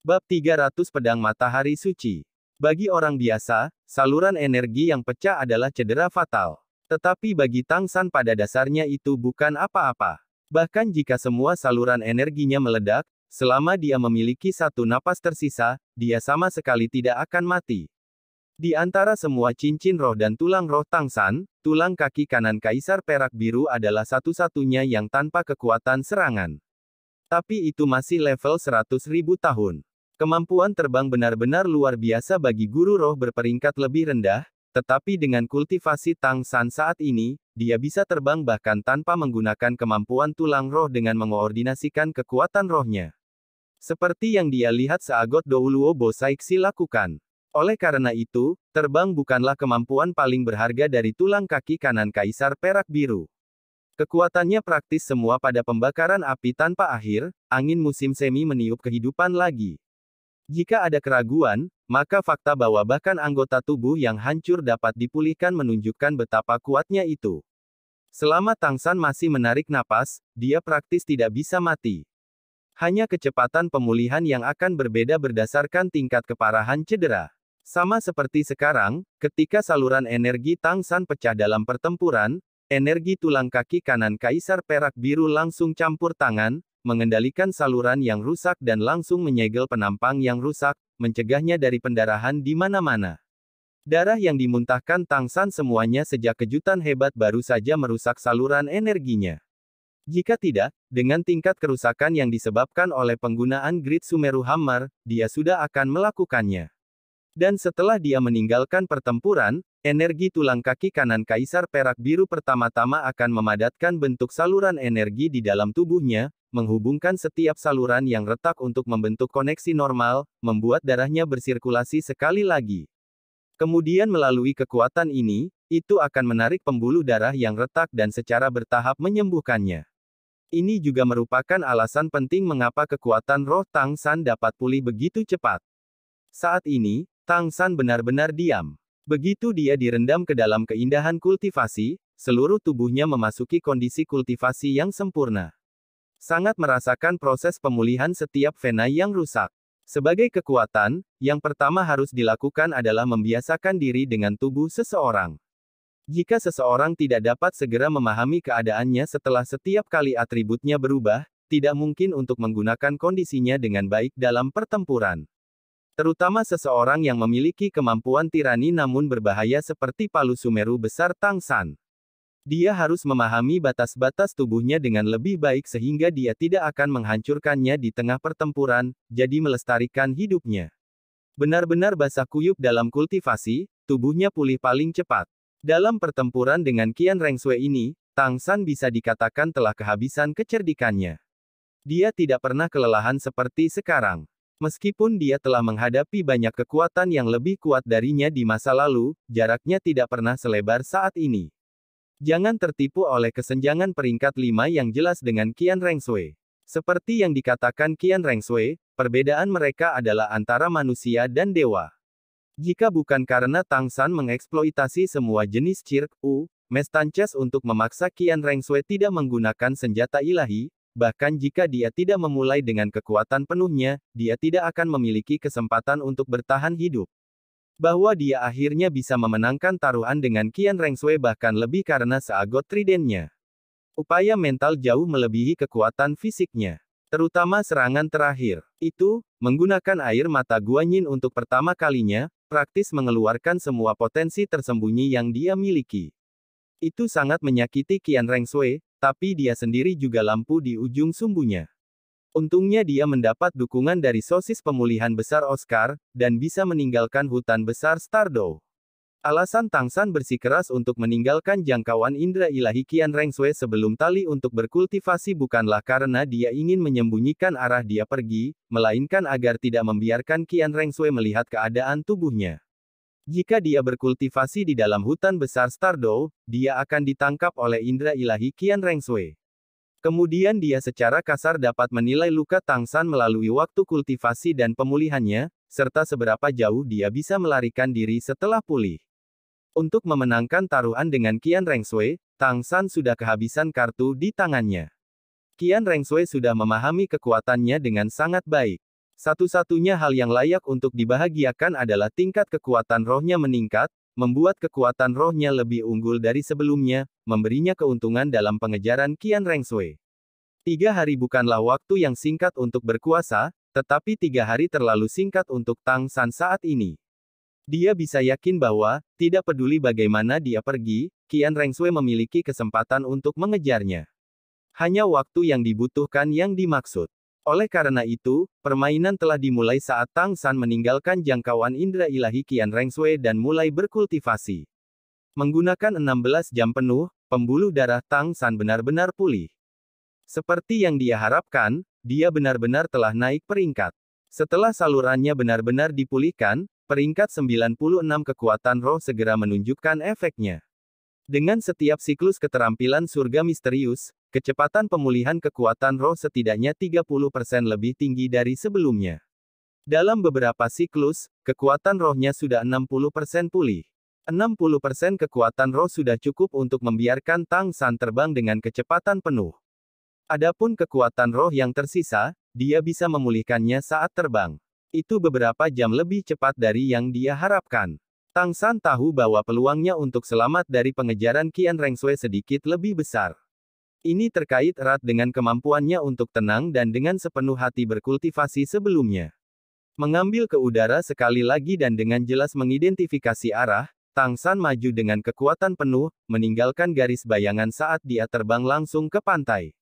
Bab 300 Pedang Matahari Suci. Bagi orang biasa, saluran energi yang pecah adalah cedera fatal. Tetapi bagi Tang San pada dasarnya itu bukan apa-apa. Bahkan jika semua saluran energinya meledak, selama dia memiliki satu napas tersisa, dia sama sekali tidak akan mati. Di antara semua cincin roh dan tulang roh Tang San, tulang kaki kanan Kaisar Perak Biru adalah satu-satunya yang tanpa kekuatan serangan. Tapi itu masih level 100.000 tahun. Kemampuan terbang benar-benar luar biasa bagi guru roh berperingkat lebih rendah, tetapi dengan kultivasi Tang San saat ini, dia bisa terbang bahkan tanpa menggunakan kemampuan tulang roh dengan mengoordinasikan kekuatan rohnya. Seperti yang dia lihat seagot Douluo Saiksi lakukan. Oleh karena itu, terbang bukanlah kemampuan paling berharga dari tulang kaki kanan Kaisar Perak Biru. Kekuatannya praktis semua pada pembakaran api tanpa akhir, angin musim semi meniup kehidupan lagi. Jika ada keraguan, maka fakta bahwa bahkan anggota tubuh yang hancur dapat dipulihkan menunjukkan betapa kuatnya itu. Selama Tang San masih menarik napas, dia praktis tidak bisa mati. Hanya kecepatan pemulihan yang akan berbeda berdasarkan tingkat keparahan cedera. Sama seperti sekarang, ketika saluran energi Tang San pecah dalam pertempuran, energi tulang kaki kanan Kaisar Perak Biru langsung campur tangan, mengendalikan saluran yang rusak dan langsung menyegel penampang yang rusak, mencegahnya dari pendarahan di mana-mana. Darah yang dimuntahkan Tang San semuanya sejak kejutan hebat baru saja merusak saluran energinya. Jika tidak, dengan tingkat kerusakan yang disebabkan oleh penggunaan grid Sumeru Hammer, dia sudah akan melakukannya. Dan setelah dia meninggalkan pertempuran, energi tulang kaki kanan Kaisar Perak Biru pertama-tama akan memadatkan bentuk saluran energi di dalam tubuhnya, menghubungkan setiap saluran yang retak untuk membentuk koneksi normal, membuat darahnya bersirkulasi sekali lagi. Kemudian melalui kekuatan ini, itu akan menarik pembuluh darah yang retak dan secara bertahap menyembuhkannya. Ini juga merupakan alasan penting mengapa kekuatan roh Tang San dapat pulih begitu cepat. Saat ini, Tang San benar-benar diam. Begitu dia direndam ke dalam keindahan kultivasi, seluruh tubuhnya memasuki kondisi kultivasi yang sempurna sangat merasakan proses pemulihan setiap vena yang rusak. Sebagai kekuatan, yang pertama harus dilakukan adalah membiasakan diri dengan tubuh seseorang. Jika seseorang tidak dapat segera memahami keadaannya setelah setiap kali atributnya berubah, tidak mungkin untuk menggunakan kondisinya dengan baik dalam pertempuran. Terutama seseorang yang memiliki kemampuan tirani namun berbahaya seperti Palu Sumeru Besar Tang San. Dia harus memahami batas-batas tubuhnya dengan lebih baik sehingga dia tidak akan menghancurkannya di tengah pertempuran, jadi melestarikan hidupnya. Benar-benar basah kuyup dalam kultivasi, tubuhnya pulih paling cepat. Dalam pertempuran dengan Qian Rengsue ini, Tang San bisa dikatakan telah kehabisan kecerdikannya. Dia tidak pernah kelelahan seperti sekarang. Meskipun dia telah menghadapi banyak kekuatan yang lebih kuat darinya di masa lalu, jaraknya tidak pernah selebar saat ini. Jangan tertipu oleh kesenjangan peringkat 5 yang jelas dengan Qian Rengsui. Seperti yang dikatakan Qian Rengsui, perbedaan mereka adalah antara manusia dan dewa. Jika bukan karena Tang San mengeksploitasi semua jenis cirk U, Mestanches untuk memaksa Qian Rengsui tidak menggunakan senjata ilahi, bahkan jika dia tidak memulai dengan kekuatan penuhnya, dia tidak akan memiliki kesempatan untuk bertahan hidup bahwa dia akhirnya bisa memenangkan taruhan dengan Qian Rengsui bahkan lebih karena seagot tridennya. Upaya mental jauh melebihi kekuatan fisiknya. Terutama serangan terakhir. Itu, menggunakan air mata guanyin untuk pertama kalinya, praktis mengeluarkan semua potensi tersembunyi yang dia miliki. Itu sangat menyakiti Qian Rengsui, tapi dia sendiri juga lampu di ujung sumbunya. Untungnya dia mendapat dukungan dari sosis pemulihan besar Oscar, dan bisa meninggalkan hutan besar Stardo. Alasan Tang San bersikeras untuk meninggalkan jangkauan indra ilahi Kian Reng Sui sebelum tali untuk berkultivasi bukanlah karena dia ingin menyembunyikan arah dia pergi, melainkan agar tidak membiarkan Kian Reng Sui melihat keadaan tubuhnya. Jika dia berkultivasi di dalam hutan besar Stardo, dia akan ditangkap oleh indra ilahi Kian Reng Sui. Kemudian dia secara kasar dapat menilai luka Tang San melalui waktu kultivasi dan pemulihannya, serta seberapa jauh dia bisa melarikan diri setelah pulih. Untuk memenangkan taruhan dengan Qian Tang San sudah kehabisan kartu di tangannya. Qian Rengsui sudah memahami kekuatannya dengan sangat baik. Satu-satunya hal yang layak untuk dibahagiakan adalah tingkat kekuatan rohnya meningkat, membuat kekuatan rohnya lebih unggul dari sebelumnya, memberinya keuntungan dalam pengejaran Qian Rengsui. Tiga hari bukanlah waktu yang singkat untuk berkuasa, tetapi tiga hari terlalu singkat untuk Tang San saat ini. Dia bisa yakin bahwa, tidak peduli bagaimana dia pergi, Qian Rengsui memiliki kesempatan untuk mengejarnya. Hanya waktu yang dibutuhkan yang dimaksud. Oleh karena itu, permainan telah dimulai saat Tang San meninggalkan jangkauan indera ilahi Qian Sui dan mulai berkultivasi. Menggunakan 16 jam penuh, pembuluh darah Tang San benar-benar pulih. Seperti yang dia harapkan, dia benar-benar telah naik peringkat. Setelah salurannya benar-benar dipulihkan, peringkat 96 kekuatan roh segera menunjukkan efeknya. Dengan setiap siklus keterampilan surga misterius, Kecepatan pemulihan kekuatan roh setidaknya 30% lebih tinggi dari sebelumnya. Dalam beberapa siklus, kekuatan rohnya sudah 60% pulih. 60% kekuatan roh sudah cukup untuk membiarkan Tang San terbang dengan kecepatan penuh. Adapun kekuatan roh yang tersisa, dia bisa memulihkannya saat terbang. Itu beberapa jam lebih cepat dari yang dia harapkan. Tang San tahu bahwa peluangnya untuk selamat dari pengejaran Qian Rengsui sedikit lebih besar. Ini terkait erat dengan kemampuannya untuk tenang dan dengan sepenuh hati berkultivasi sebelumnya. Mengambil ke udara sekali lagi dan dengan jelas mengidentifikasi arah, Tang San maju dengan kekuatan penuh, meninggalkan garis bayangan saat dia terbang langsung ke pantai.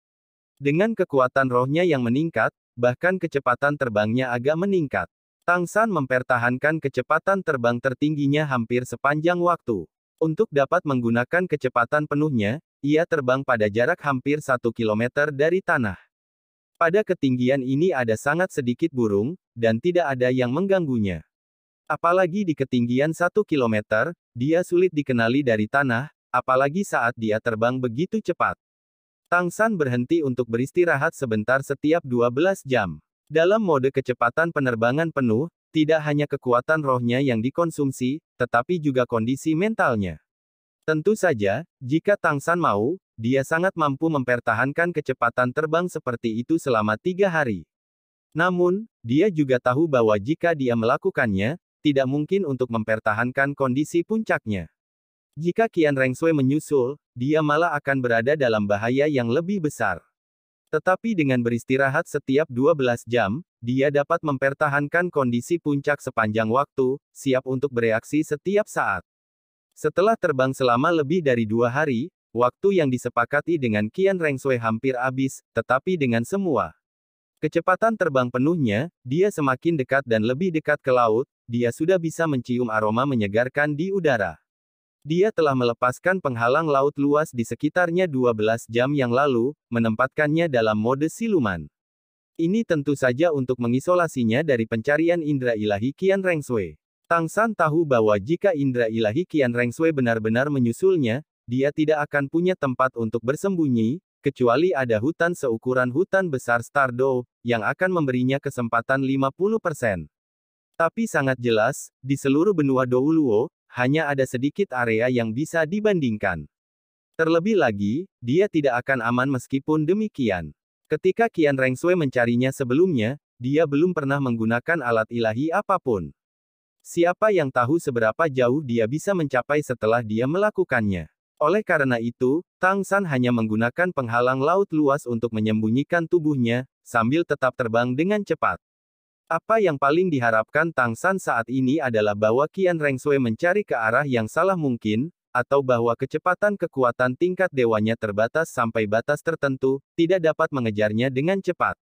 Dengan kekuatan rohnya yang meningkat, bahkan kecepatan terbangnya agak meningkat. Tang San mempertahankan kecepatan terbang tertingginya hampir sepanjang waktu. Untuk dapat menggunakan kecepatan penuhnya, ia terbang pada jarak hampir 1 km dari tanah. Pada ketinggian ini ada sangat sedikit burung, dan tidak ada yang mengganggunya. Apalagi di ketinggian 1 km, dia sulit dikenali dari tanah, apalagi saat dia terbang begitu cepat. Tang San berhenti untuk beristirahat sebentar setiap 12 jam. Dalam mode kecepatan penerbangan penuh, tidak hanya kekuatan rohnya yang dikonsumsi, tetapi juga kondisi mentalnya. Tentu saja, jika Tang San mau, dia sangat mampu mempertahankan kecepatan terbang seperti itu selama tiga hari. Namun, dia juga tahu bahwa jika dia melakukannya, tidak mungkin untuk mempertahankan kondisi puncaknya. Jika Qian Rengsui menyusul, dia malah akan berada dalam bahaya yang lebih besar. Tetapi dengan beristirahat setiap 12 jam, dia dapat mempertahankan kondisi puncak sepanjang waktu, siap untuk bereaksi setiap saat. Setelah terbang selama lebih dari dua hari, waktu yang disepakati dengan Qian Rengsui hampir habis, tetapi dengan semua Kecepatan terbang penuhnya, dia semakin dekat dan lebih dekat ke laut, dia sudah bisa mencium aroma menyegarkan di udara. Dia telah melepaskan penghalang laut luas di sekitarnya 12 jam yang lalu, menempatkannya dalam mode siluman. Ini tentu saja untuk mengisolasinya dari pencarian indra ilahi Reng Rengsui. Tang San tahu bahwa jika indra ilahi Reng Rengsui benar-benar menyusulnya, dia tidak akan punya tempat untuk bersembunyi, kecuali ada hutan seukuran hutan besar Stardo, yang akan memberinya kesempatan 50%. Tapi sangat jelas, di seluruh benua Douluo, hanya ada sedikit area yang bisa dibandingkan. Terlebih lagi, dia tidak akan aman meskipun demikian. Ketika Qian Rengsui mencarinya sebelumnya, dia belum pernah menggunakan alat ilahi apapun. Siapa yang tahu seberapa jauh dia bisa mencapai setelah dia melakukannya. Oleh karena itu, Tang San hanya menggunakan penghalang laut luas untuk menyembunyikan tubuhnya, sambil tetap terbang dengan cepat. Apa yang paling diharapkan Tang San saat ini adalah bahwa Qian Rengsui mencari ke arah yang salah mungkin, atau bahwa kecepatan kekuatan tingkat dewanya terbatas sampai batas tertentu, tidak dapat mengejarnya dengan cepat.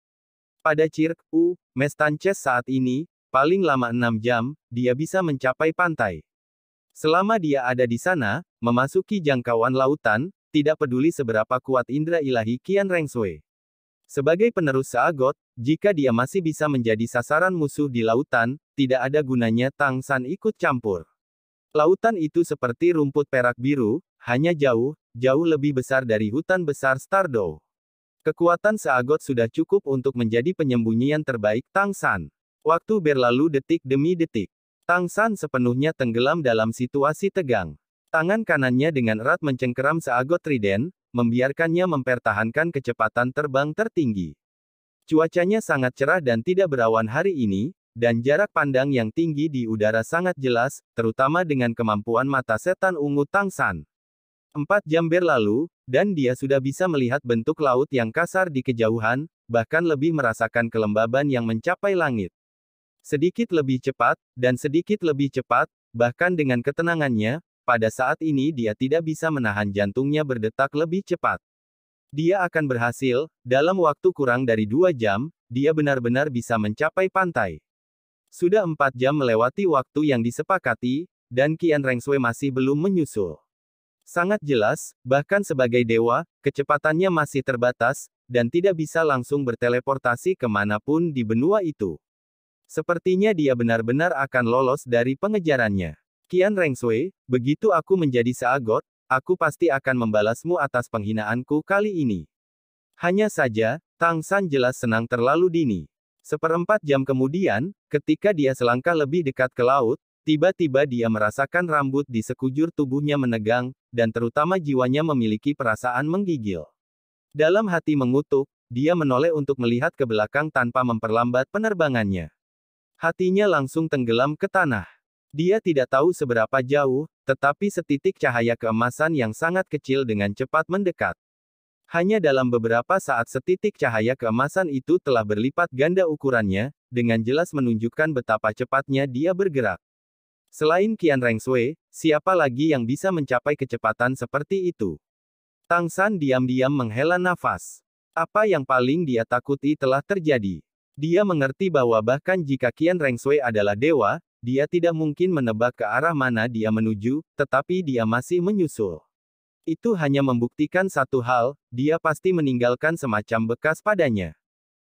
Pada Cirk U, Mestances saat ini, paling lama enam jam, dia bisa mencapai pantai. Selama dia ada di sana, memasuki jangkauan lautan, tidak peduli seberapa kuat indera ilahi Qian Rengsui. Sebagai penerus Saagot, jika dia masih bisa menjadi sasaran musuh di lautan, tidak ada gunanya Tang San ikut campur. Lautan itu seperti rumput perak biru, hanya jauh, jauh lebih besar dari hutan besar Stardo. Kekuatan Saagot sudah cukup untuk menjadi penyembunyian terbaik Tang San. Waktu berlalu detik demi detik. Tang San sepenuhnya tenggelam dalam situasi tegang. Tangan kanannya dengan erat mencengkeram Saagot Trident membiarkannya mempertahankan kecepatan terbang tertinggi. Cuacanya sangat cerah dan tidak berawan hari ini, dan jarak pandang yang tinggi di udara sangat jelas, terutama dengan kemampuan mata setan ungu Tang San. Empat jam berlalu, dan dia sudah bisa melihat bentuk laut yang kasar di kejauhan, bahkan lebih merasakan kelembaban yang mencapai langit. Sedikit lebih cepat, dan sedikit lebih cepat, bahkan dengan ketenangannya, pada saat ini dia tidak bisa menahan jantungnya berdetak lebih cepat. Dia akan berhasil, dalam waktu kurang dari dua jam, dia benar-benar bisa mencapai pantai. Sudah empat jam melewati waktu yang disepakati, dan Qian Rengsui masih belum menyusul. Sangat jelas, bahkan sebagai dewa, kecepatannya masih terbatas, dan tidak bisa langsung berteleportasi kemanapun di benua itu. Sepertinya dia benar-benar akan lolos dari pengejarannya. Kian Reng Sui, begitu aku menjadi seagot, aku pasti akan membalasmu atas penghinaanku kali ini. Hanya saja, Tang San jelas senang terlalu dini. Seperempat jam kemudian, ketika dia selangkah lebih dekat ke laut, tiba-tiba dia merasakan rambut di sekujur tubuhnya menegang, dan terutama jiwanya memiliki perasaan menggigil. Dalam hati mengutuk, dia menoleh untuk melihat ke belakang tanpa memperlambat penerbangannya. Hatinya langsung tenggelam ke tanah. Dia tidak tahu seberapa jauh, tetapi setitik cahaya keemasan yang sangat kecil dengan cepat mendekat. Hanya dalam beberapa saat setitik cahaya keemasan itu telah berlipat ganda ukurannya, dengan jelas menunjukkan betapa cepatnya dia bergerak. Selain Qian Rengsui, siapa lagi yang bisa mencapai kecepatan seperti itu? Tang San diam-diam menghela nafas. Apa yang paling dia takuti telah terjadi. Dia mengerti bahwa bahkan jika Qian Rengsui adalah dewa, dia tidak mungkin menebak ke arah mana dia menuju, tetapi dia masih menyusul. Itu hanya membuktikan satu hal, dia pasti meninggalkan semacam bekas padanya.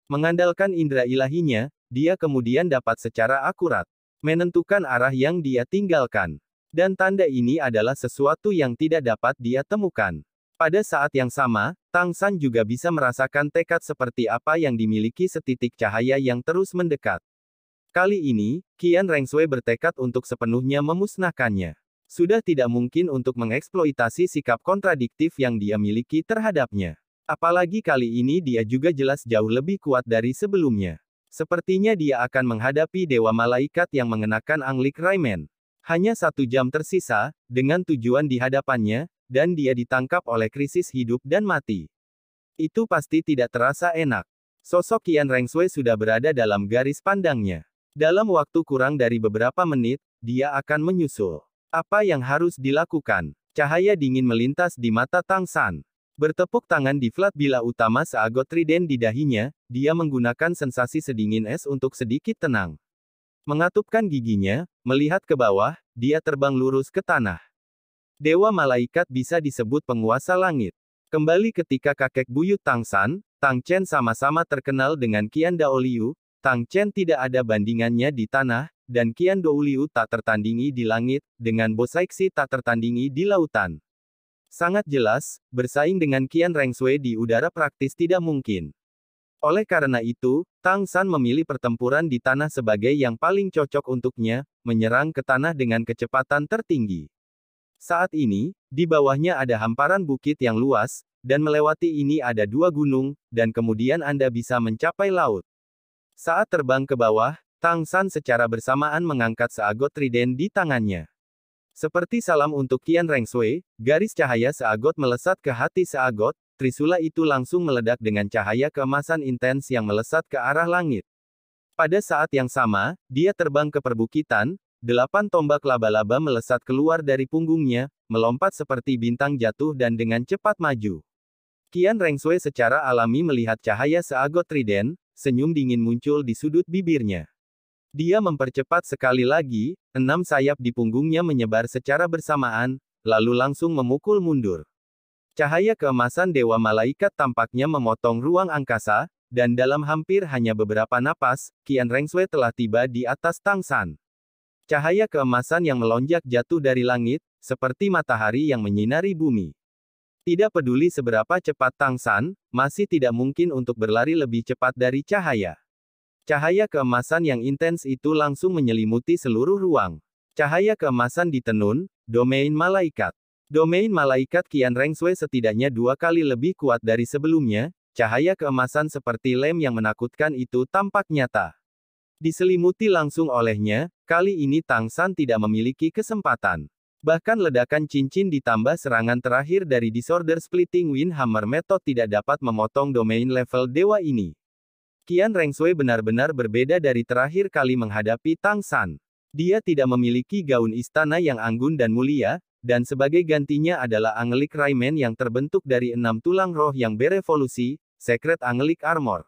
Mengandalkan indera ilahinya, dia kemudian dapat secara akurat menentukan arah yang dia tinggalkan. Dan tanda ini adalah sesuatu yang tidak dapat dia temukan. Pada saat yang sama, Tang San juga bisa merasakan tekad seperti apa yang dimiliki setitik cahaya yang terus mendekat. Kali ini, Qian Rengsui bertekad untuk sepenuhnya memusnahkannya. Sudah tidak mungkin untuk mengeksploitasi sikap kontradiktif yang dia miliki terhadapnya. Apalagi kali ini dia juga jelas jauh lebih kuat dari sebelumnya. Sepertinya dia akan menghadapi Dewa Malaikat yang mengenakan Anglik Raimen. Hanya satu jam tersisa, dengan tujuan di hadapannya, dan dia ditangkap oleh krisis hidup dan mati. Itu pasti tidak terasa enak. Sosok Qian Rengsui sudah berada dalam garis pandangnya. Dalam waktu kurang dari beberapa menit, dia akan menyusul. Apa yang harus dilakukan? Cahaya dingin melintas di mata Tang San. Bertepuk tangan di flat bila utama seagot triden di dahinya, dia menggunakan sensasi sedingin es untuk sedikit tenang. Mengatupkan giginya, melihat ke bawah, dia terbang lurus ke tanah. Dewa malaikat bisa disebut penguasa langit. Kembali ketika kakek buyut Tang San, Tang Chen sama-sama terkenal dengan Qian Daoliu, Tang Chen tidak ada bandingannya di tanah, dan Qian Douliu tak tertandingi di langit, dengan Bo Saixi tak tertandingi di lautan. Sangat jelas, bersaing dengan Qian Rengsui di udara praktis tidak mungkin. Oleh karena itu, Tang San memilih pertempuran di tanah sebagai yang paling cocok untuknya, menyerang ke tanah dengan kecepatan tertinggi. Saat ini, di bawahnya ada hamparan bukit yang luas, dan melewati ini ada dua gunung, dan kemudian Anda bisa mencapai laut. Saat terbang ke bawah, Tang San secara bersamaan mengangkat seagot trident di tangannya. Seperti salam untuk Qian Sui, garis cahaya seagot melesat ke hati seagot, trisula itu langsung meledak dengan cahaya keemasan intens yang melesat ke arah langit. Pada saat yang sama, dia terbang ke perbukitan, delapan tombak laba-laba melesat keluar dari punggungnya, melompat seperti bintang jatuh dan dengan cepat maju. Qian Sui secara alami melihat cahaya seagot trident senyum dingin muncul di sudut bibirnya. Dia mempercepat sekali lagi, enam sayap di punggungnya menyebar secara bersamaan, lalu langsung memukul mundur. Cahaya keemasan Dewa Malaikat tampaknya memotong ruang angkasa, dan dalam hampir hanya beberapa napas, Kian Rengswe telah tiba di atas Tang San. Cahaya keemasan yang melonjak jatuh dari langit, seperti matahari yang menyinari bumi. Tidak peduli seberapa cepat Tang San, masih tidak mungkin untuk berlari lebih cepat dari cahaya. Cahaya keemasan yang intens itu langsung menyelimuti seluruh ruang. Cahaya keemasan ditenun, domain malaikat. Domain malaikat Kian Sui setidaknya dua kali lebih kuat dari sebelumnya, cahaya keemasan seperti lem yang menakutkan itu tampak nyata. Diselimuti langsung olehnya, kali ini Tang San tidak memiliki kesempatan. Bahkan ledakan cincin ditambah serangan terakhir dari disorder splitting Wind Hammer Method tidak dapat memotong domain level dewa ini. Kian Rengsui benar-benar berbeda dari terakhir kali menghadapi Tang San. Dia tidak memiliki gaun istana yang anggun dan mulia, dan sebagai gantinya adalah Angelic Raimen yang terbentuk dari enam tulang roh yang berevolusi, Secret Angelic Armor.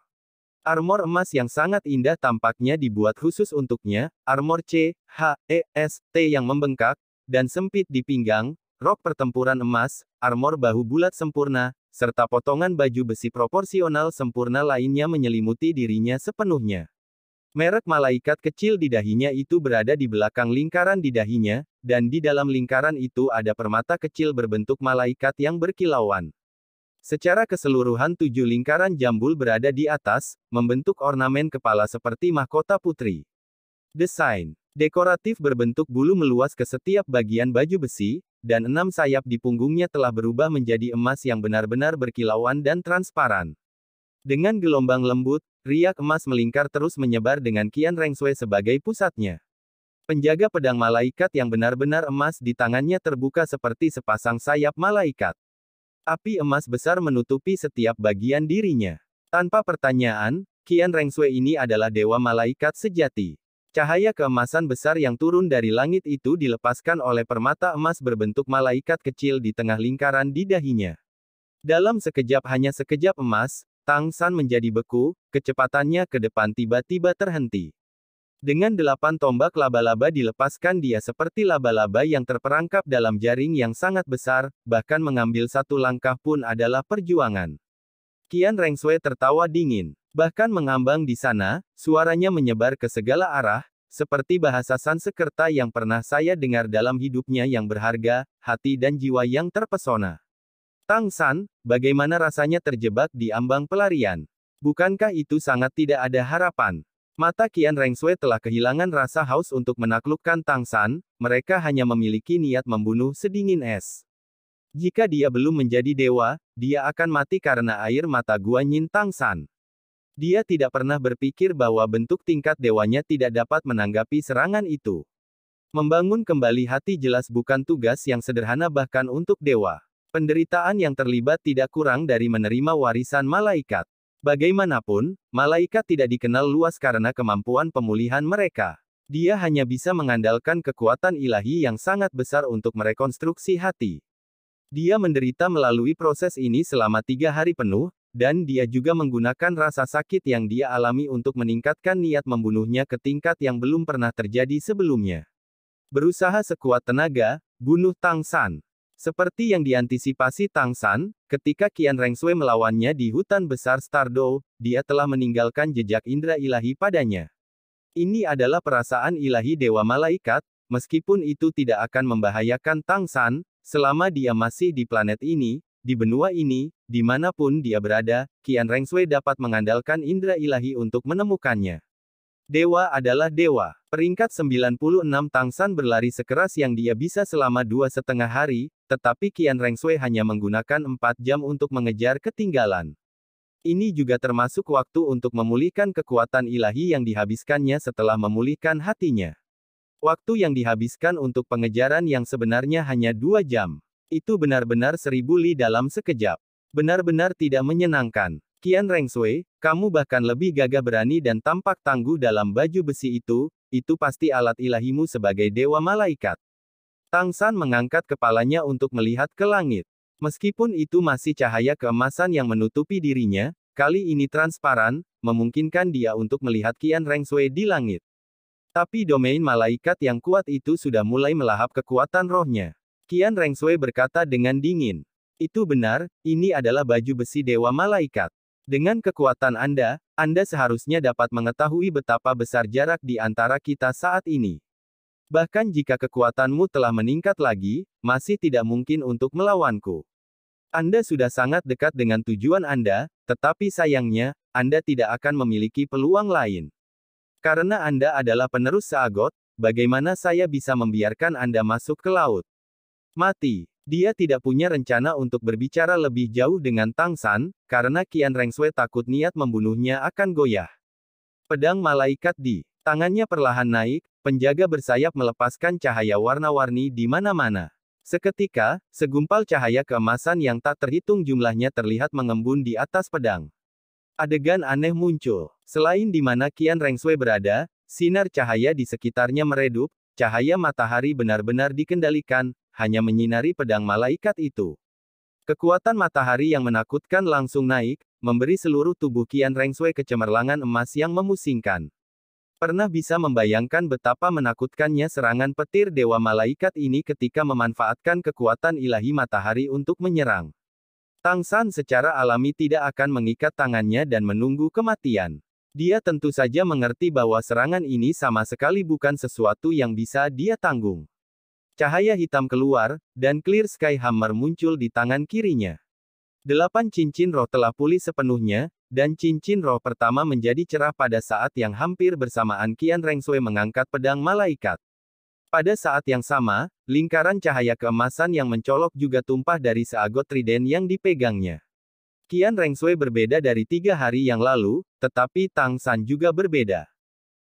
Armor emas yang sangat indah tampaknya dibuat khusus untuknya, armor C, H, E, S, T yang membengkak, dan sempit di pinggang, rok pertempuran emas, armor bahu bulat sempurna, serta potongan baju besi proporsional sempurna lainnya menyelimuti dirinya sepenuhnya. Merek malaikat kecil di dahinya itu berada di belakang lingkaran di dahinya, dan di dalam lingkaran itu ada permata kecil berbentuk malaikat yang berkilauan. Secara keseluruhan tujuh lingkaran jambul berada di atas, membentuk ornamen kepala seperti mahkota putri. Desain Dekoratif berbentuk bulu meluas ke setiap bagian baju besi, dan enam sayap di punggungnya telah berubah menjadi emas yang benar-benar berkilauan dan transparan. Dengan gelombang lembut, riak emas melingkar terus menyebar dengan Kian Rengsue sebagai pusatnya. Penjaga pedang malaikat yang benar-benar emas di tangannya terbuka seperti sepasang sayap malaikat. Api emas besar menutupi setiap bagian dirinya. Tanpa pertanyaan, Kian Rengsue ini adalah dewa malaikat sejati. Cahaya keemasan besar yang turun dari langit itu dilepaskan oleh permata emas berbentuk malaikat kecil di tengah lingkaran di dahinya. Dalam sekejap hanya sekejap emas, Tang San menjadi beku, kecepatannya ke depan tiba-tiba terhenti. Dengan delapan tombak laba-laba dilepaskan dia seperti laba-laba yang terperangkap dalam jaring yang sangat besar, bahkan mengambil satu langkah pun adalah perjuangan. Kian Rengswe tertawa dingin. Bahkan mengambang di sana, suaranya menyebar ke segala arah, seperti bahasa Sansekerta yang pernah saya dengar dalam hidupnya yang berharga, hati dan jiwa yang terpesona. Tang San, bagaimana rasanya terjebak di ambang pelarian? Bukankah itu sangat tidak ada harapan? Mata Qian Sui telah kehilangan rasa haus untuk menaklukkan Tang San, mereka hanya memiliki niat membunuh sedingin es. Jika dia belum menjadi dewa, dia akan mati karena air mata Guanyin Tang San. Dia tidak pernah berpikir bahwa bentuk tingkat dewanya tidak dapat menanggapi serangan itu. Membangun kembali hati jelas bukan tugas yang sederhana bahkan untuk dewa. Penderitaan yang terlibat tidak kurang dari menerima warisan malaikat. Bagaimanapun, malaikat tidak dikenal luas karena kemampuan pemulihan mereka. Dia hanya bisa mengandalkan kekuatan ilahi yang sangat besar untuk merekonstruksi hati. Dia menderita melalui proses ini selama tiga hari penuh, dan dia juga menggunakan rasa sakit yang dia alami untuk meningkatkan niat membunuhnya ke tingkat yang belum pernah terjadi sebelumnya. Berusaha sekuat tenaga, bunuh Tang San. Seperti yang diantisipasi Tang San, ketika Qian Sui melawannya di hutan besar Stardo, dia telah meninggalkan jejak indera ilahi padanya. Ini adalah perasaan ilahi Dewa Malaikat, meskipun itu tidak akan membahayakan Tang San, selama dia masih di planet ini, di benua ini, Dimanapun dia berada, Qian Rengsui dapat mengandalkan indera ilahi untuk menemukannya. Dewa adalah dewa. Peringkat 96 Tang San berlari sekeras yang dia bisa selama dua setengah hari, tetapi Qian Rengsui hanya menggunakan 4 jam untuk mengejar ketinggalan. Ini juga termasuk waktu untuk memulihkan kekuatan ilahi yang dihabiskannya setelah memulihkan hatinya. Waktu yang dihabiskan untuk pengejaran yang sebenarnya hanya dua jam. Itu benar-benar seribu li dalam sekejap. Benar-benar tidak menyenangkan. Kian Reng Rengsui, kamu bahkan lebih gagah berani dan tampak tangguh dalam baju besi itu, itu pasti alat ilahimu sebagai dewa malaikat. Tang San mengangkat kepalanya untuk melihat ke langit. Meskipun itu masih cahaya keemasan yang menutupi dirinya, kali ini transparan, memungkinkan dia untuk melihat Kian Reng Rengsui di langit. Tapi domain malaikat yang kuat itu sudah mulai melahap kekuatan rohnya. Kian Reng Rengsui berkata dengan dingin. Itu benar, ini adalah baju besi Dewa Malaikat. Dengan kekuatan Anda, Anda seharusnya dapat mengetahui betapa besar jarak di antara kita saat ini. Bahkan jika kekuatanmu telah meningkat lagi, masih tidak mungkin untuk melawanku. Anda sudah sangat dekat dengan tujuan Anda, tetapi sayangnya, Anda tidak akan memiliki peluang lain. Karena Anda adalah penerus Saagot, bagaimana saya bisa membiarkan Anda masuk ke laut? Mati. Dia tidak punya rencana untuk berbicara lebih jauh dengan Tang San, karena Qian Rengswe takut niat membunuhnya akan goyah. Pedang malaikat di tangannya perlahan naik, penjaga bersayap melepaskan cahaya warna-warni di mana-mana. Seketika, segumpal cahaya keemasan yang tak terhitung jumlahnya terlihat mengembun di atas pedang. Adegan aneh muncul. Selain di mana Qian Rengswe berada, sinar cahaya di sekitarnya meredup, cahaya matahari benar-benar dikendalikan, hanya menyinari pedang malaikat itu. Kekuatan matahari yang menakutkan langsung naik, memberi seluruh tubuh Kian Rengswe kecemerlangan emas yang memusingkan. Pernah bisa membayangkan betapa menakutkannya serangan petir Dewa Malaikat ini ketika memanfaatkan kekuatan ilahi matahari untuk menyerang. Tang San secara alami tidak akan mengikat tangannya dan menunggu kematian. Dia tentu saja mengerti bahwa serangan ini sama sekali bukan sesuatu yang bisa dia tanggung. Cahaya hitam keluar, dan Clear Sky Hammer muncul di tangan kirinya. Delapan cincin roh telah pulih sepenuhnya, dan cincin roh pertama menjadi cerah pada saat yang hampir bersamaan Kian Reng Rengsui mengangkat pedang malaikat. Pada saat yang sama, lingkaran cahaya keemasan yang mencolok juga tumpah dari seagot triden yang dipegangnya. Kian Reng Rengsui berbeda dari tiga hari yang lalu, tetapi Tang San juga berbeda.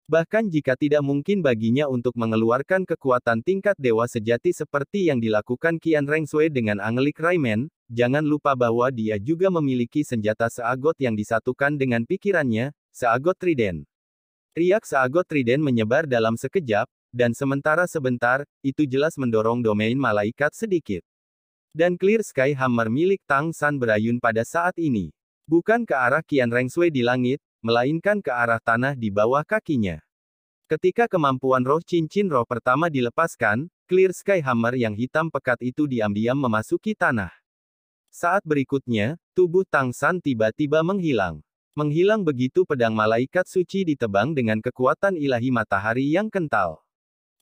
Bahkan jika tidak mungkin baginya untuk mengeluarkan kekuatan tingkat dewa sejati seperti yang dilakukan Qian Rengsui dengan Anglik Raimen, jangan lupa bahwa dia juga memiliki senjata seagot yang disatukan dengan pikirannya, seagot Trident. Riak seagot Trident menyebar dalam sekejap, dan sementara sebentar, itu jelas mendorong domain malaikat sedikit. Dan Clear Sky Hammer milik Tang San berayun pada saat ini. Bukan ke arah Qian Rengsui di langit, melainkan ke arah tanah di bawah kakinya. Ketika kemampuan roh cincin roh pertama dilepaskan, Clear Sky Hammer yang hitam pekat itu diam-diam memasuki tanah. Saat berikutnya, tubuh Tang San tiba-tiba menghilang. Menghilang begitu pedang malaikat suci ditebang dengan kekuatan ilahi matahari yang kental.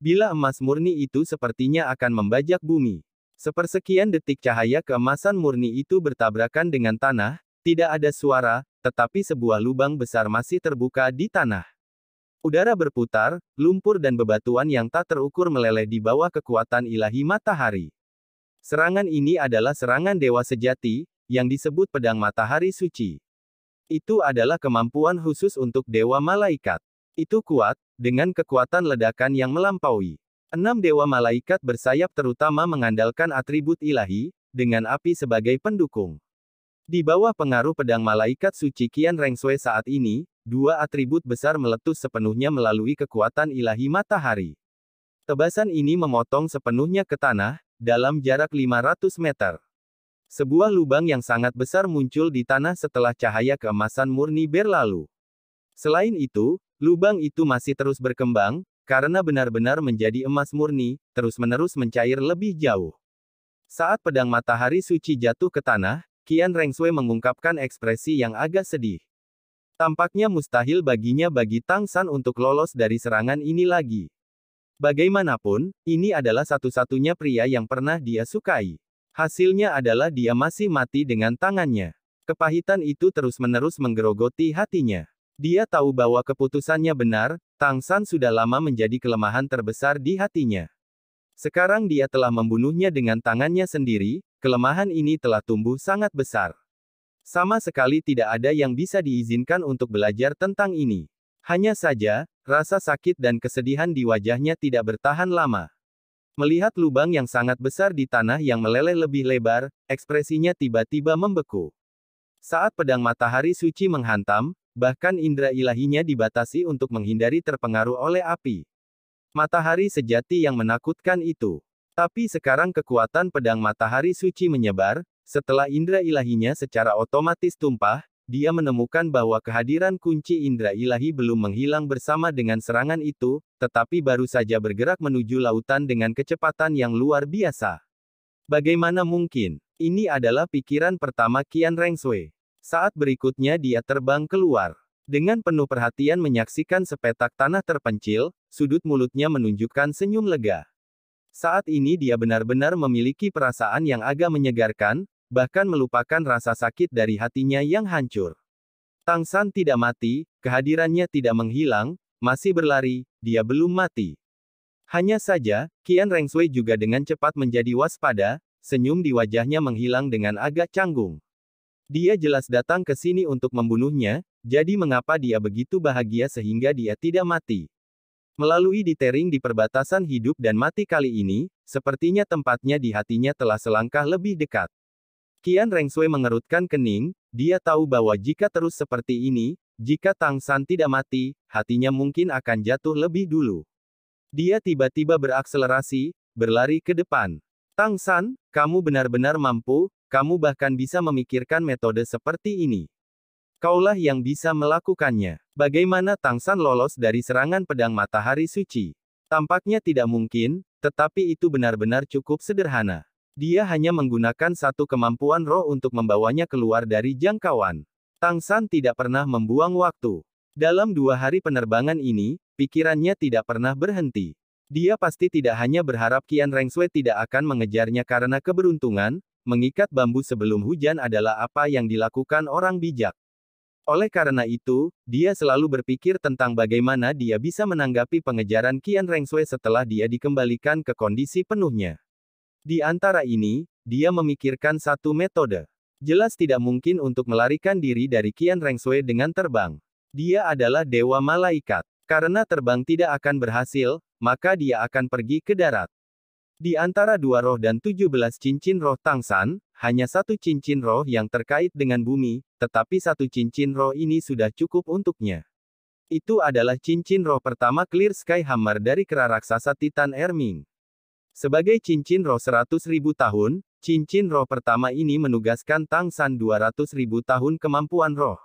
Bila emas murni itu sepertinya akan membajak bumi. Sepersekian detik cahaya keemasan murni itu bertabrakan dengan tanah, tidak ada suara, tetapi sebuah lubang besar masih terbuka di tanah. Udara berputar, lumpur dan bebatuan yang tak terukur meleleh di bawah kekuatan ilahi matahari. Serangan ini adalah serangan dewa sejati, yang disebut pedang matahari suci. Itu adalah kemampuan khusus untuk dewa malaikat. Itu kuat, dengan kekuatan ledakan yang melampaui. Enam dewa malaikat bersayap terutama mengandalkan atribut ilahi, dengan api sebagai pendukung. Di bawah pengaruh pedang malaikat suci Qian Sui saat ini, dua atribut besar meletus sepenuhnya melalui kekuatan ilahi matahari. Tebasan ini memotong sepenuhnya ke tanah, dalam jarak 500 meter. Sebuah lubang yang sangat besar muncul di tanah setelah cahaya keemasan murni berlalu. Selain itu, lubang itu masih terus berkembang, karena benar-benar menjadi emas murni, terus-menerus mencair lebih jauh. Saat pedang matahari suci jatuh ke tanah, Qian Rengsui mengungkapkan ekspresi yang agak sedih. Tampaknya mustahil baginya bagi Tang San untuk lolos dari serangan ini lagi. Bagaimanapun, ini adalah satu-satunya pria yang pernah dia sukai. Hasilnya adalah dia masih mati dengan tangannya. Kepahitan itu terus-menerus menggerogoti hatinya. Dia tahu bahwa keputusannya benar, Tang San sudah lama menjadi kelemahan terbesar di hatinya. Sekarang dia telah membunuhnya dengan tangannya sendiri, kelemahan ini telah tumbuh sangat besar. Sama sekali tidak ada yang bisa diizinkan untuk belajar tentang ini. Hanya saja, rasa sakit dan kesedihan di wajahnya tidak bertahan lama. Melihat lubang yang sangat besar di tanah yang meleleh lebih lebar, ekspresinya tiba-tiba membeku. Saat pedang matahari suci menghantam, bahkan indera ilahinya dibatasi untuk menghindari terpengaruh oleh api. Matahari sejati yang menakutkan itu. Tapi sekarang kekuatan pedang matahari suci menyebar, setelah indera ilahinya secara otomatis tumpah, dia menemukan bahwa kehadiran kunci indera ilahi belum menghilang bersama dengan serangan itu, tetapi baru saja bergerak menuju lautan dengan kecepatan yang luar biasa. Bagaimana mungkin? Ini adalah pikiran pertama Kian Rengswe. Saat berikutnya dia terbang keluar. Dengan penuh perhatian menyaksikan sepetak tanah terpencil, sudut mulutnya menunjukkan senyum lega. Saat ini dia benar-benar memiliki perasaan yang agak menyegarkan, bahkan melupakan rasa sakit dari hatinya yang hancur. Tang San tidak mati, kehadirannya tidak menghilang, masih berlari, dia belum mati. Hanya saja, Qian Rengsui juga dengan cepat menjadi waspada, senyum di wajahnya menghilang dengan agak canggung. Dia jelas datang ke sini untuk membunuhnya, jadi mengapa dia begitu bahagia sehingga dia tidak mati? Melalui ditering di perbatasan hidup dan mati kali ini, sepertinya tempatnya di hatinya telah selangkah lebih dekat. Kian Rengswe mengerutkan kening, dia tahu bahwa jika terus seperti ini, jika Tang San tidak mati, hatinya mungkin akan jatuh lebih dulu. Dia tiba-tiba berakselerasi, berlari ke depan. Tang San, kamu benar-benar mampu, kamu bahkan bisa memikirkan metode seperti ini. Kaulah yang bisa melakukannya. Bagaimana Tang San lolos dari serangan pedang matahari suci? Tampaknya tidak mungkin, tetapi itu benar-benar cukup sederhana. Dia hanya menggunakan satu kemampuan roh untuk membawanya keluar dari jangkauan. Tang San tidak pernah membuang waktu. Dalam dua hari penerbangan ini, pikirannya tidak pernah berhenti. Dia pasti tidak hanya berharap Kian Sui tidak akan mengejarnya karena keberuntungan, mengikat bambu sebelum hujan adalah apa yang dilakukan orang bijak. Oleh karena itu, dia selalu berpikir tentang bagaimana dia bisa menanggapi pengejaran Qian Rengsui setelah dia dikembalikan ke kondisi penuhnya. Di antara ini, dia memikirkan satu metode. Jelas tidak mungkin untuk melarikan diri dari Qian Rengsui dengan terbang. Dia adalah dewa malaikat. Karena terbang tidak akan berhasil, maka dia akan pergi ke darat. Di antara dua roh dan tujuh belas cincin roh Tang San. Hanya satu cincin roh yang terkait dengan bumi, tetapi satu cincin roh ini sudah cukup untuknya. Itu adalah cincin roh pertama Clear Sky Hammer dari kera raksasa Titan Erming. Sebagai cincin roh 100.000 tahun, cincin roh pertama ini menugaskan Tang San 200.000 tahun kemampuan roh.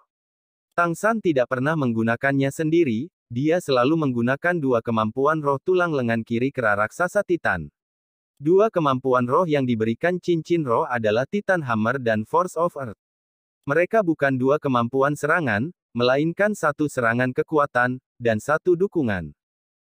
Tang San tidak pernah menggunakannya sendiri, dia selalu menggunakan dua kemampuan roh tulang lengan kiri kera raksasa Titan. Dua kemampuan roh yang diberikan cincin roh adalah Titan Hammer dan Force of Earth. Mereka bukan dua kemampuan serangan, melainkan satu serangan kekuatan, dan satu dukungan.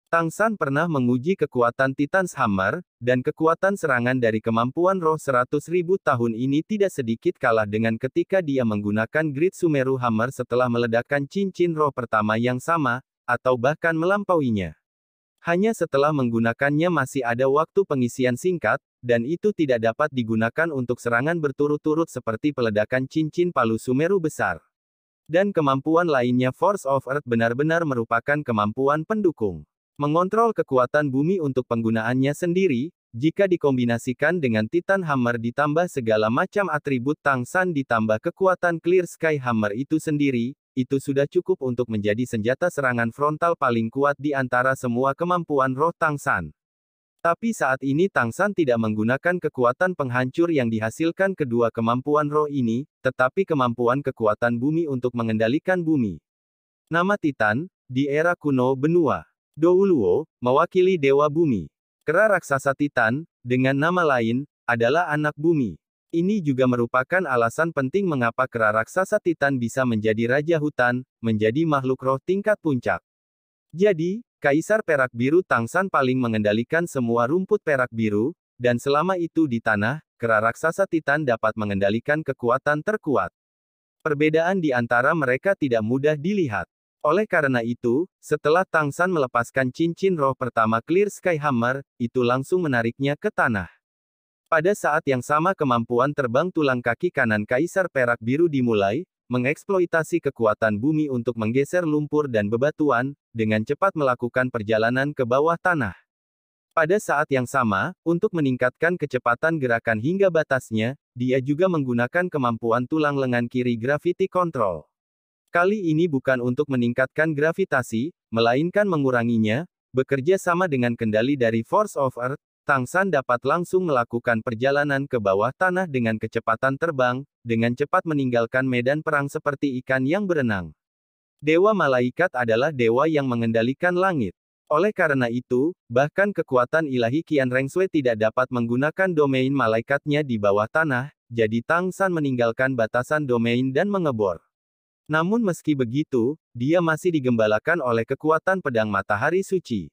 Tang San pernah menguji kekuatan Titan Hammer, dan kekuatan serangan dari kemampuan roh 100.000 tahun ini tidak sedikit kalah dengan ketika dia menggunakan Grid Sumeru Hammer setelah meledakkan cincin roh pertama yang sama, atau bahkan melampauinya. Hanya setelah menggunakannya masih ada waktu pengisian singkat, dan itu tidak dapat digunakan untuk serangan berturut-turut seperti peledakan cincin palu Sumeru besar. Dan kemampuan lainnya Force of Earth benar-benar merupakan kemampuan pendukung. Mengontrol kekuatan bumi untuk penggunaannya sendiri, jika dikombinasikan dengan Titan Hammer ditambah segala macam atribut Tang San ditambah kekuatan Clear Sky Hammer itu sendiri, itu sudah cukup untuk menjadi senjata serangan frontal paling kuat di antara semua kemampuan roh Tang San. Tapi saat ini Tang San tidak menggunakan kekuatan penghancur yang dihasilkan kedua kemampuan roh ini, tetapi kemampuan kekuatan bumi untuk mengendalikan bumi. Nama Titan, di era kuno benua. Douluo, mewakili dewa bumi. Kera raksasa Titan, dengan nama lain, adalah anak bumi. Ini juga merupakan alasan penting mengapa kera raksasa Titan bisa menjadi raja hutan, menjadi makhluk roh tingkat puncak. Jadi, Kaisar Perak Biru Tang San paling mengendalikan semua rumput perak biru, dan selama itu di tanah, kera raksasa Titan dapat mengendalikan kekuatan terkuat. Perbedaan di antara mereka tidak mudah dilihat. Oleh karena itu, setelah Tang San melepaskan cincin roh pertama Clear Sky Hammer, itu langsung menariknya ke tanah. Pada saat yang sama kemampuan terbang tulang kaki kanan Kaisar Perak Biru dimulai, mengeksploitasi kekuatan bumi untuk menggeser lumpur dan bebatuan, dengan cepat melakukan perjalanan ke bawah tanah. Pada saat yang sama, untuk meningkatkan kecepatan gerakan hingga batasnya, dia juga menggunakan kemampuan tulang lengan kiri gravity control. Kali ini bukan untuk meningkatkan gravitasi, melainkan menguranginya, bekerja sama dengan kendali dari Force of Earth, Tang San dapat langsung melakukan perjalanan ke bawah tanah dengan kecepatan terbang, dengan cepat meninggalkan medan perang seperti ikan yang berenang. Dewa malaikat adalah dewa yang mengendalikan langit. Oleh karena itu, bahkan kekuatan ilahi Qian Sui tidak dapat menggunakan domain malaikatnya di bawah tanah, jadi Tang San meninggalkan batasan domain dan mengebor. Namun meski begitu, dia masih digembalakan oleh kekuatan pedang matahari suci.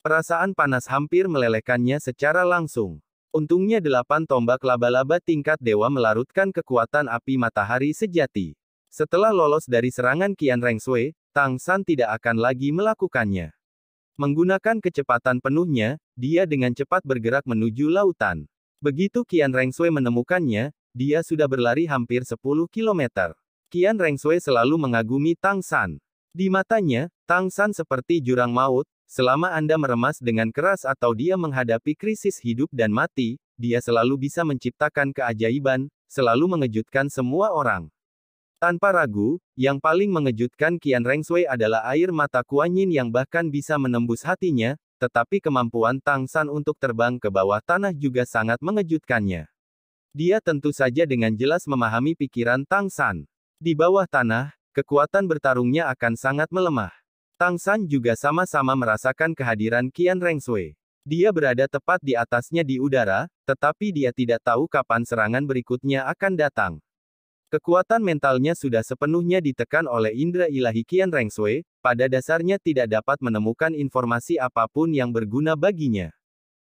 Perasaan panas hampir melelehkannya secara langsung. Untungnya delapan tombak laba-laba tingkat dewa melarutkan kekuatan api matahari sejati. Setelah lolos dari serangan Kian Reng Sui, Tang San tidak akan lagi melakukannya. Menggunakan kecepatan penuhnya, dia dengan cepat bergerak menuju lautan. Begitu Kian Reng Sui menemukannya, dia sudah berlari hampir 10 kilometer. Kian Reng Sui selalu mengagumi Tang San. Di matanya, Tang San seperti jurang maut, Selama Anda meremas dengan keras atau dia menghadapi krisis hidup dan mati, dia selalu bisa menciptakan keajaiban, selalu mengejutkan semua orang. Tanpa ragu, yang paling mengejutkan Qian Rengshui adalah air mata Kuan Yin yang bahkan bisa menembus hatinya, tetapi kemampuan Tang San untuk terbang ke bawah tanah juga sangat mengejutkannya. Dia tentu saja dengan jelas memahami pikiran Tang San. Di bawah tanah, kekuatan bertarungnya akan sangat melemah. Tang San juga sama-sama merasakan kehadiran Qian Reng Sui. Dia berada tepat di atasnya di udara, tetapi dia tidak tahu kapan serangan berikutnya akan datang. Kekuatan mentalnya sudah sepenuhnya ditekan oleh Indra ilahi Qian Reng Sui, pada dasarnya tidak dapat menemukan informasi apapun yang berguna baginya.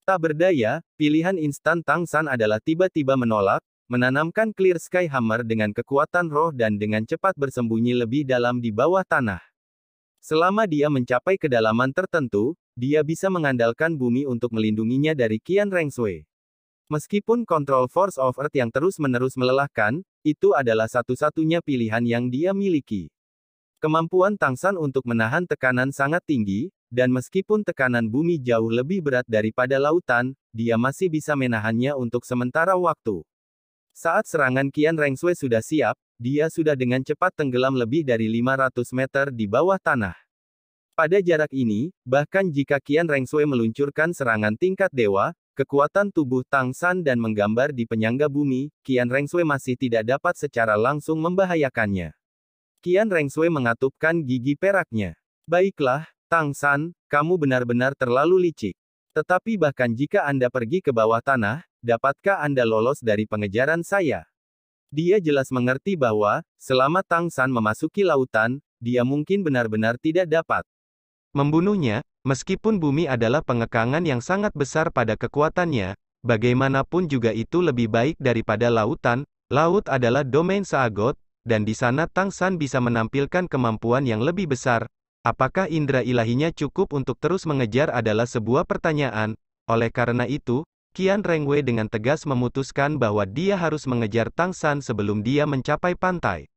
Tak berdaya, pilihan instan Tang San adalah tiba-tiba menolak, menanamkan Clear Sky Hammer dengan kekuatan roh dan dengan cepat bersembunyi lebih dalam di bawah tanah. Selama dia mencapai kedalaman tertentu, dia bisa mengandalkan bumi untuk melindunginya dari Qian Reng Meskipun kontrol Force of Earth yang terus-menerus melelahkan, itu adalah satu-satunya pilihan yang dia miliki. Kemampuan Tang San untuk menahan tekanan sangat tinggi, dan meskipun tekanan bumi jauh lebih berat daripada lautan, dia masih bisa menahannya untuk sementara waktu. Saat serangan Qian Rengsui sudah siap, dia sudah dengan cepat tenggelam lebih dari 500 meter di bawah tanah. Pada jarak ini, bahkan jika Qian Rengsui meluncurkan serangan tingkat dewa, kekuatan tubuh Tang San dan menggambar di penyangga bumi, Qian Rengsui masih tidak dapat secara langsung membahayakannya. Qian Rengsui mengatupkan gigi peraknya. Baiklah, Tang San, kamu benar-benar terlalu licik. Tetapi bahkan jika Anda pergi ke bawah tanah, dapatkah Anda lolos dari pengejaran saya? Dia jelas mengerti bahwa, selama Tang San memasuki lautan, dia mungkin benar-benar tidak dapat membunuhnya, meskipun bumi adalah pengekangan yang sangat besar pada kekuatannya, bagaimanapun juga itu lebih baik daripada lautan, laut adalah domain Saagot, dan di sana Tang San bisa menampilkan kemampuan yang lebih besar, apakah indera ilahinya cukup untuk terus mengejar adalah sebuah pertanyaan, oleh karena itu, Qian Rengwei dengan tegas memutuskan bahwa dia harus mengejar Tang San sebelum dia mencapai pantai.